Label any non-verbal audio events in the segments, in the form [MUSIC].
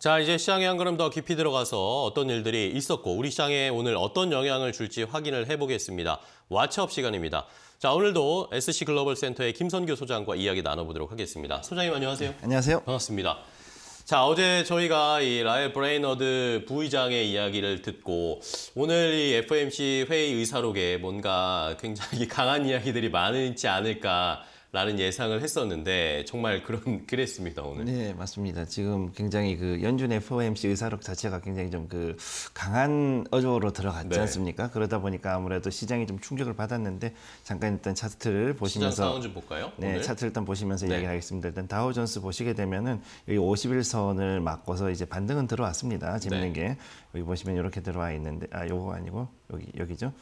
자, 이제 시장에 한 걸음 더 깊이 들어가서 어떤 일들이 있었고 우리 시장에 오늘 어떤 영향을 줄지 확인을 해보겠습니다. 와츠업 시간입니다. 자, 오늘도 SC 글로벌 센터의 김선규 소장과 이야기 나눠보도록 하겠습니다. 소장님 안녕하세요. 안녕하세요. 반갑습니다. 자, 어제 저희가 이 라엘 브레이너드 부의장의 이야기를 듣고 오늘 이 FOMC 회의 의사록에 뭔가 굉장히 [LAUGHS] 강한 이야기들이 많지 않을까 라는 예상을 했었는데 정말 그런 [LAUGHS] 그랬습니다 오늘. 네 맞습니다. 지금 굉장히 그 연준 FOMC 의사록 자체가 굉장히 좀 그 강한 어조로 들어갔지 네. 않습니까? 그러다 보니까 아무래도 시장이 좀 충격을 받았는데 잠깐 일단 차트를 보시면서 다운 좀 볼까요? 네 오늘? 차트 를 일단 보시면서 네. 이야기하겠습니다. 일단 다우존스 보시게 되면은 여기 51선을 맞고서 이제 반등은 들어왔습니다. 재밌는 네. 게 여기 보시면 이렇게 들어와 있는데 아 요거 아니고 여기 여기죠.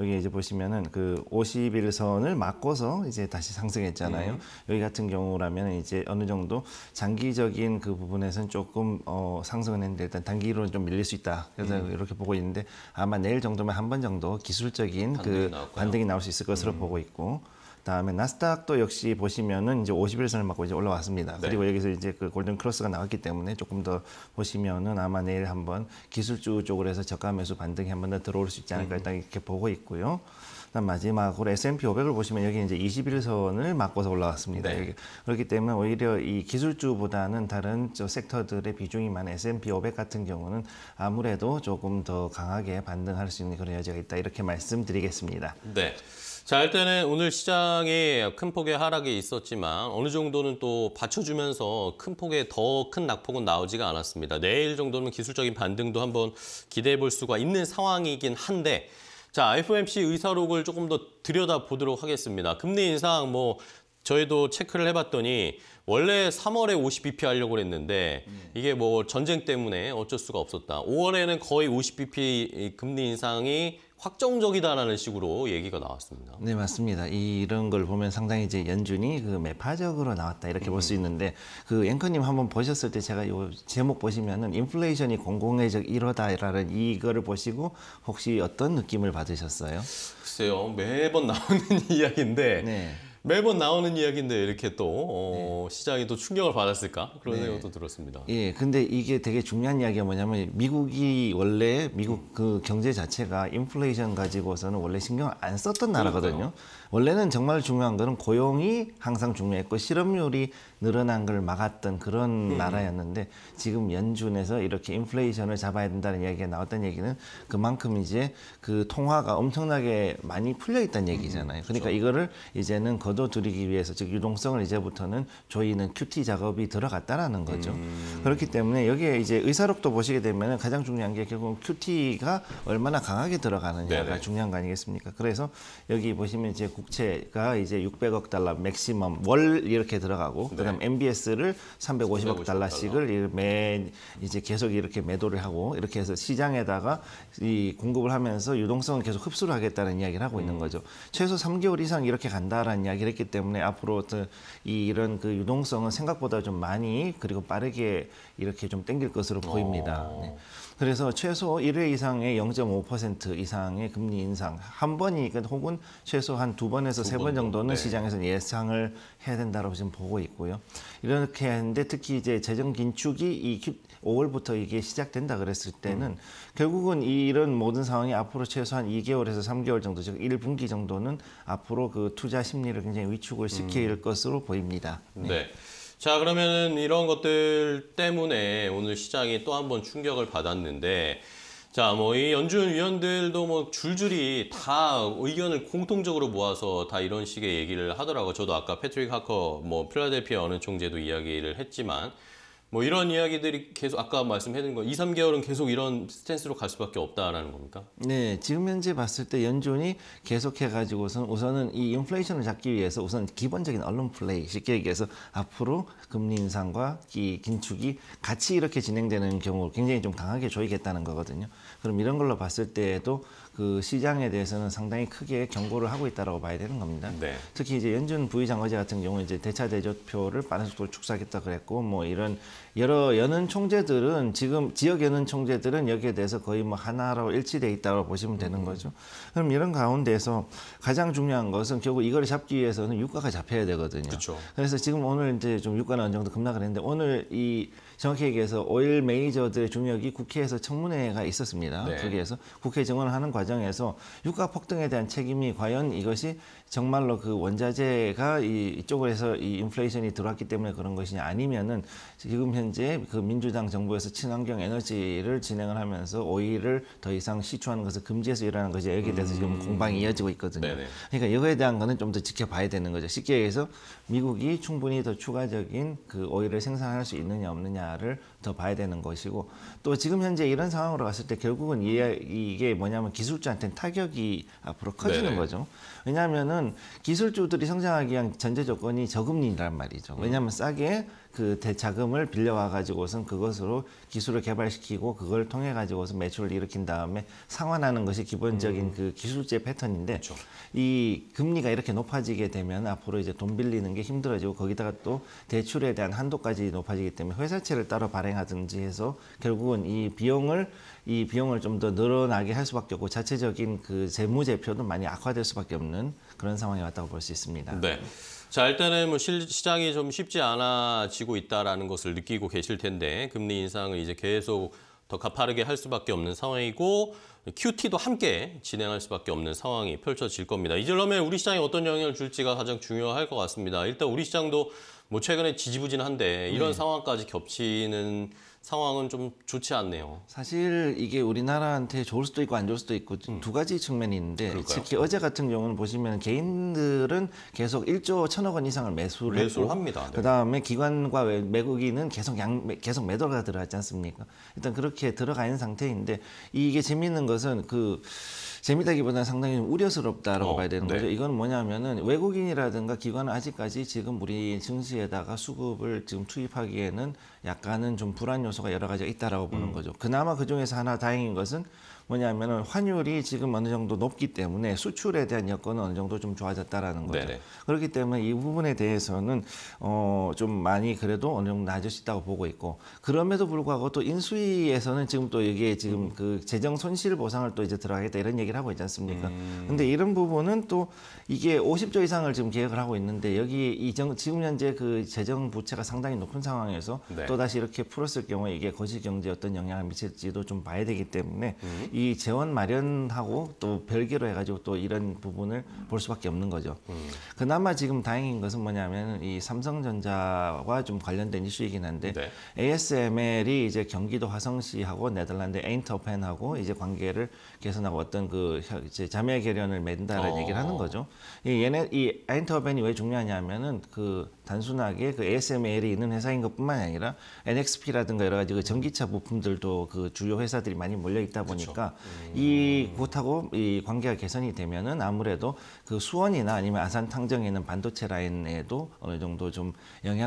여기 이제 보시면은 그 51선을 맞고서 이제 다시 상승했잖아요. 네. 여기 같은 경우라면 이제 어느 정도 장기적인 그부분에서는 조금 어, 상승은 했는데 일단 단기로는 좀 밀릴 수 있다. 그래서 네. 이렇게 보고 있는데 아마 내일 정도면 한 번 정도 기술적인 반등이 그 나올까요? 반등이 나올 수 있을 것으로 음. 보고 있고 다음에 나스닥도 역시 보시면은 이제 51선을 맞고 이제 올라왔습니다. 네. 그리고 여기서 이제 그 골든 크로스가 나왔기 때문에 조금 더 보시면은 아마 내일 한번 기술주 쪽으로 해서 저가 매수 반등이 한 번 더 들어올 수 있지 않을까 음. 일단 이렇게 보고 있고요. 그다음 마지막으로 S&P 500을 보시면 여기 이제 21선을 맞고서 올라왔습니다. 네. 그렇기 때문에 오히려 이 기술주보다는 다른 저 섹터들의 비중이 많은 S&P 500 같은 경우는 아무래도 조금 더 강하게 반등할 수 있는 그런 여지가 있다 이렇게 말씀드리겠습니다. 네. 자 일단은 오늘 시장에 큰 폭의 하락이 있었지만 어느 정도는 또 받쳐주면서 큰 폭의 더 큰 낙폭은 나오지가 않았습니다. 내일 정도는 기술적인 반등도 한번 기대해 볼 수가 있는 상황이긴 한데 자 FOMC 의사록을 조금 더 들여다보도록 하겠습니다. 금리 인상 뭐 저희도 체크를 해봤더니 원래 3월에 50bp 하려고 했는데 이게 뭐 전쟁 때문에 어쩔 수가 없었다. 5월에는 거의 50bp 금리 인상이 확정적이다라는 식으로 얘기가 나왔습니다. 네, 맞습니다. 이런 걸 보면 상당히 이제 연준이 그 매파적으로 나왔다 이렇게 볼수 음. 있는데 그 앵커님 한번 보셨을 때 제가 요 제목 보시면은 인플레이션이 공공의적 이러다라는 이거를 보시고 혹시 어떤 느낌을 받으셨어요? 글쎄요, 매번 나오는 [LAUGHS] 이야기인데 네. 매번 나오는 이야기인데 이렇게 또 어, 네. 시장이 또 충격을 받았을까 그런 네. 생각도 들었습니다. 예, 근데 이게 되게 중요한 이야기가 뭐냐면 미국이 원래 미국 그 경제 자체가 인플레이션 가지고서는 원래 신경 안 썼던 나라거든요. 그러니요 원래는 정말 중요한 거는 고용이 항상 중요했고 실업률이 늘어난 걸 막았던 그런 음. 나라였는데 지금 연준에서 이렇게 인플레이션을 잡아야 된다는 이야기가 나왔던 얘기는 그만큼 이제 그 통화가 엄청나게 많이 풀려 있다는 얘기잖아요. 음, 그러니까 그렇죠. 이거를 이제는 거 거둬들이기 위해서 즉 유동성을 이제부터는 조이는 큐티 작업이 들어갔다라는 거죠. 음. 그렇기 때문에 여기에 이제 의사록도 보시게 되면 가장 중요한 게 결국 큐티가 얼마나 강하게 들어가느냐가 네네. 중요한 거 아니겠습니까? 그래서 여기 보시면 이제 국채가 이제 600억 달러 맥시멈 월 이렇게 들어가고 네. 그다음 MBS를 350억, 350억 달러씩을 달러. 매 이제 계속 이렇게 매도를 하고 이렇게 해서 시장에다가 이 공급을 하면서 유동성을 계속 흡수를 하겠다는 이야기를 하고 있는 음. 거죠. 최소 3개월 이상 이렇게 간다라는 이야기 이랬기 때문에 앞으로 이런 이그 유동성은 생각보다 좀 많이 그리고 빠르게 이렇게 좀 땡길 것으로 보입니다. 어. 네. 그래서 최소 1회 이상의 0.5% 이상의 금리 인상 한 번이 혹은 최소 한두 번에서 세 번 정도는 네. 시장에서 예상을 해야 된다고 지금 보고 있고요. 이렇게 했는데 특히 이제 재정 긴축이 이 5월부터 이게 시작된다 그랬을 때는 음. 결국은 이런 모든 상황이 앞으로 최소한 2개월에서 3개월 정도 즉 1분기 정도는 앞으로 그 투자 심리를 굉장히 위축을 시킬 음. 것으로 보입니다. 네. 네. 자그러면 이런 것들 때문에 오늘 시장이 또 한번 충격을 받았는데 자, 뭐 이 연준 위원들도 뭐 줄줄이 다 의견을 공통적으로 모아서 다 이런 식의 얘기를 하더라고. 저도 아까 패트릭 하커 뭐 필라델피아 어느 총재도 이야기를 했지만 뭐 이런 이야기들이 계속 아까 말씀해드린 거 2, 3개월은 계속 이런 스탠스로 갈 수밖에 없다라는 겁니까? 네, 지금 현재 봤을 때 연준이 계속해가지고선 우선은 이 인플레이션을 잡기 위해서 우선 기본적인 언론 플레이 쉽게 얘기해서 앞으로 금리 인상과 이 긴축이 같이 이렇게 진행되는 경우 굉장히 좀 강하게 조이겠다는 거거든요. 그럼 이런 걸로 봤을 때에도 그 시장에 대해서는 상당히 크게 경고를 하고 있다라고 봐야 되는 겁니다. 네. 특히 이제 연준 부의장관제 같은 경우 이제 대차 대조표를 빠른 속도로 축소하겠다 그랬고 뭐 이런 여러 연은 총재들은 지금 지역 연은 총재들은 여기에 대해서 거의 뭐 하나로 일치돼 있다고 보시면 되는 거죠. 그럼 이런 가운데서 가장 중요한 것은 결국 이걸 잡기 위해서는 유가가 잡혀야 되거든요. 그쵸. 그래서 지금 오늘 이제 좀 유가는 어느 정도 급락을 했는데 오늘 이 정확히 얘기해서 오일 메이저들의 중역이 국회에서 청문회가 있었습니다. 네. 거기에서 국회 증언을 하는 과정에서 유가 폭등에 대한 책임이 과연 이것이 정말로 그 원자재가 이, 쪽으로해서이 인플레이션이 들어왔기 때문에 그런 것이냐 아니면은 지금 지금 현재 그 민주당 정부에서 친환경 에너지를 진행을 하면서 오일을 더 이상 시추하는 것을 금지해서 일하는 것이 여기에 대해서 지금 음. 공방이 이어지고 있거든요. 네네. 그러니까 이거에 대한 거는 좀 더 지켜봐야 되는 거죠. 쉽게 얘기해서 미국이 충분히 더 추가적인 그 오일을 생산할 수 있느냐 없느냐를 더 봐야 되는 것이고 또 지금 현재 이런 상황으로 갔을 때 결국은 이게 뭐냐면 기술주한테는 타격이 앞으로 커지는 네네. 거죠. 왜냐하면 기술주들이 성장하기 위한 전제 조건이 저금리란 말이죠. 왜냐하면 싸게 그 대자금을 빌려와 가지고선 그것으로 기술을 개발시키고 그걸 통해 가지고서 매출을 일으킨 다음에 상환하는 것이 기본적인 음. 그 기술제 패턴인데 그렇죠. 이 금리가 이렇게 높아지게 되면 앞으로 이제 돈 빌리는 게 힘들어지고 거기다가 또 대출에 대한 한도까지 높아지기 때문에 회사채를 따로 발행하든지 해서 결국은 이 비용을 이 비용을 좀 더 늘어나게 할 수밖에 없고 자체적인 그 재무제표도 많이 악화될 수밖에 없는 그런 상황이 왔다고 볼 수 있습니다. 네. 자, 일단은 뭐 실, 시장이 좀 쉽지 않아지고 있다라는 것을 느끼고 계실 텐데 금리 인상을 이제 계속 더 가파르게 할 수밖에 없는 상황이고 QT도 함께 진행할 수밖에 없는 상황이 펼쳐질 겁니다. 이절럼면 우리 시장에 어떤 영향을 줄지가 가장 중요할 것 같습니다. 일단 우리 시장도 뭐 최근에 지지부진한데 이런 네. 상황까지 겹치는 상황은 좀 좋지 않네요. 사실 이게 우리나라한테 좋을 수도 있고 안 좋을 수도 있고 음. 두 가지 측면이 있는데 그럴까요? 특히 어제 같은 경우는 보시면 개인들은 계속 1조 1천억 원 이상을 매수를 매수를 합니다. 네. 그다음에 기관과 외국인은 계속 양 계속 매도가 들어갔지 않습니까? 일단 그렇게 들어가 있는 상태인데 이게 재미있는 것은 그 재밌다기보다는 상당히 우려스럽다라고 어, 봐야 되는 네. 거죠. 이건 뭐냐면은 외국인이라든가 기관은 아직까지 지금 우리 증시에다가 수급을 지금 투입하기에는 약간은 좀 불안 요소가 여러 가지가 있다라고 보는 음. 거죠. 그나마 그 중에서 하나 다행인 것은 뭐냐면은 환율이 지금 어느 정도 높기 때문에 수출에 대한 여건은 어느 정도 좀 좋아졌다라는 거죠. 네네. 그렇기 때문에 이 부분에 대해서는 어, 좀 많이 그래도 어느 정도 낮을 수 있다고 보고 있고 그럼에도 불구하고 또 인수위에서는 지금 또 여기에 지금 음. 그 재정 손실 보상을 또 이제 들어가겠다 이런 얘기를 하고 있지 않습니까? 음. 근데 이런 부분은 또 이게 50조 이상을 지금 계획을 하고 있는데 여기 이 정, 지금 현재 그 재정 부채가 상당히 높은 상황에서 네. 또 다시 이렇게 풀었을 경우에 이게 거시 경제 어떤 영향을 미칠지도 좀 봐야 되기 때문에 음. 이 재원 마련하고 또 별개로 해가지고 또 이런 부분을 볼 수밖에 없는 거죠. 음. 그나마 지금 다행인 것은 뭐냐면 이 삼성전자와 좀 관련된 이슈이긴 한데 네. ASML이 이제 경기도 화성시하고 네덜란드 에인터펜하고 이제 관계를 개선하고 어떤 그 이제 자매 결련을 맺는다는 어. 얘기를 하는 거죠. 이 얘네 이 에인터펜이 왜 중요하냐면은 그 단순하게 그 ASML이 있는 회사인 것뿐만 아니라 NXP라든가 여러 가지 그 전기차 부품들도 그 주요 회사들이 많이 몰려 있다 보니까 음. 이 곳하고 이 관계가 개선이 되면은 아무래도 그 수원이나 아니면 아산 탕정에 있는 반도체 라인에도 어느 정도 좀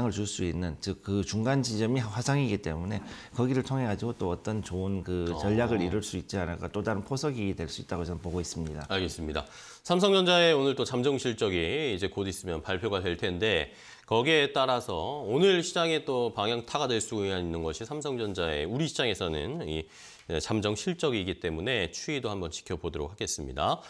영향을 줄 수 있는 즉 그 중간 지점이 화상이기 때문에 거기를 통해 가지고 또 어떤 좋은 그 어. 전략을 어. 이룰 수 있지 않을까 또 다른 포석이 될 수 있다고 저는 보고 있습니다. 알겠습니다. 삼성전자의 오늘 또 잠정 실적이 이제 곧 있으면 발표가 될 텐데 거기에 따라서 오늘 시장에또 방향타가 될수가 있는 것이 삼성전자의 우리 시장에서는 이 네, 잠정 실적이기 때문에 추이도 한번 지켜보도록 하겠습니다.